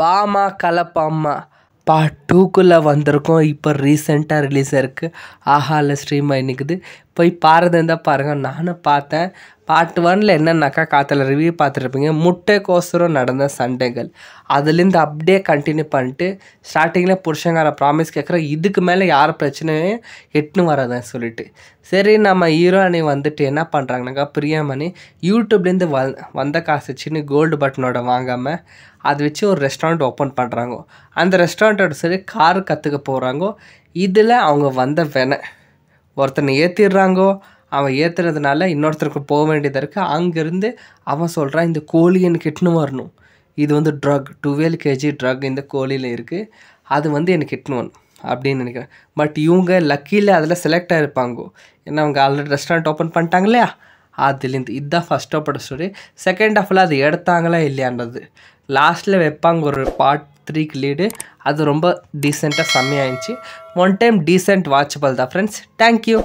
Bama கலப்பாமா part டூக்குள்ளே வந்திருக்கோம் இப்போ ரீசெண்டாக ரிலீஸ் ஆயிருக்கு ஆஹால ஸ்ட்ரீம் நிற்குது போய் பாருது இருந்தால் பாருங்கள் நானும் பார்த்தேன் பார்ட் ஒனில் என்னென்னாக்கா காத்தில் ரிவ்யூ பார்த்துருப்பீங்க முட்டைக்கோசரம் நடந்த சண்டைகள் அதுலேருந்து அப்படியே கண்டினியூ பண்ணிட்டு ஸ்டார்டிங்கில் புருஷங்கார ப்ராமிஸ் கேட்குறோம் இதுக்கு மேலே யார் பிரச்சனையும் எட்டுன்னு வரதான் சொல்லிட்டு சரி நம்ம ஹீரோ அணி வந்துட்டு என்ன பண்ணுறாங்கனாக்கா பிரியாமணி யூடியூப்லேருந்து வ வந்த காசு வச்சுன்னு கோல்டு பட்டனோட வாங்காமல் அதை வச்சு ஒரு ரெஸ்டாரண்ட் ஓப்பன் பண்ணுறாங்கோ அந்த ரெஸ்டாரண்ட்டோட சரி கார் கற்றுக்க போகிறாங்கோ இதில் அவங்க வந்த வெனை ஒருத்தனை ஏற்றிடுறாங்கோ அவன் ஏற்றுறதுனால இன்னொருத்தருக்கு போக வேண்டியதாக இருக்குது அங்கேருந்து அவன் சொல்கிறான் இந்த கோழியன் கிட்னு வரணும் இது வந்து ட்ரக் டுவெல் கேஜி ட்ரக் இந்த கோழியில் இருக்குது அது வந்து எனக்கு கிட்னு வரணும் அப்படின்னு நினைக்கிறேன் பட் இவங்க லக்கியில் அதில் செலக்ட் ஆகிருப்பாங்கோ ஏன்னா அவங்க ஆல்ரெடி ரெஸ்டாரண்ட் ஓப்பன் பண்ணிட்டாங்க இல்லையா அதுலேருந்து இதுதான் ஃபஸ்ட் ஆஃபோட ஸ்டோரி செகண்ட் ஆஃபில் அது எடுத்தாங்களா இல்லையான்றது லாஸ்ட்டில் வைப்பாங்க ஒரு பாட் த்ரீக்கு லீடு அது ரொம்ப டீசெண்டாக செம்மையாகிடுச்சு ஒன் டைம் டீசெண்ட் வாட்சபிள் தான் ஃப்ரெண்ட்ஸ் தேங்க்யூ